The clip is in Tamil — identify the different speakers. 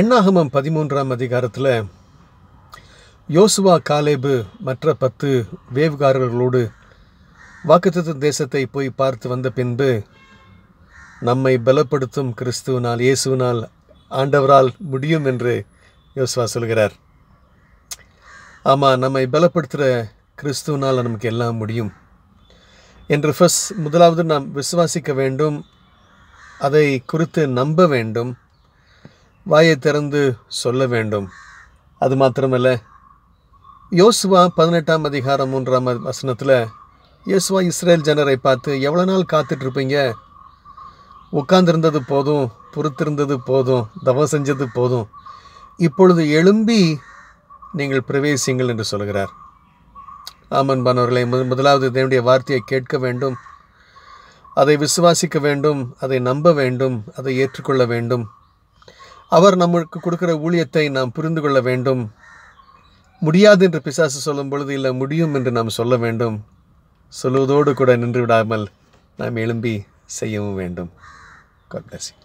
Speaker 1: எண்ணாகமம் பதிமூன்றாம் அதிகாரத்தில் யோசுவா காலேபு மற்ற பத்து வேவுகாரர்களோடு வாக்குத்த தேசத்தை போய் பார்த்து வந்த பின்பு நம்மை பலப்படுத்தும் கிறிஸ்துவனால் இயேசுவினால் ஆண்டவரால் முடியும் என்று யோசுவா சொல்கிறார் ஆமாம் நம்மை பலப்படுத்துகிற கிறிஸ்துவனால் நமக்கு எல்லாம் முடியும் என்று ஃபஸ்ட் முதலாவது நாம் விசுவாசிக்க வேண்டும் அதை குறித்து நம்ப வேண்டும் வாயை திறந்து சொல்ல வேண்டும் அது மாத்திரமல்ல யோசுவா பதினெட்டாம் அதிகாரம் மூன்றாம் வசனத்தில் யோசுவா இஸ்ரேல் ஜனரை பார்த்து எவ்வளோ நாள் காத்துட்ருப்பீங்க உட்கார்ந்துருந்தது போதும் பொறுத்திருந்தது போதும் தவம் செஞ்சது போதும் இப்பொழுது எழும்பி நீங்கள் பிரவேசிங்கள் என்று சொல்கிறார் ஆமன்பானவர்களை முதலாவது தேவனுடைய வார்த்தையை கேட்க வேண்டும் அதை விசுவாசிக்க வேண்டும் அதை நம்ப வேண்டும் அதை ஏற்றுக்கொள்ள வேண்டும் அவர் நம்மளுக்கு கொடுக்குற ஊழியத்தை நாம் புரிந்து கொள்ள வேண்டும் முடியாது என்று பிசாசு சொல்லும் பொழுது இல்லை முடியும் என்று நாம் சொல்ல வேண்டும் சொல்லுவதோடு கூட நின்று விடாமல் நாம் எழும்பி செய்யவும் வேண்டும் காட்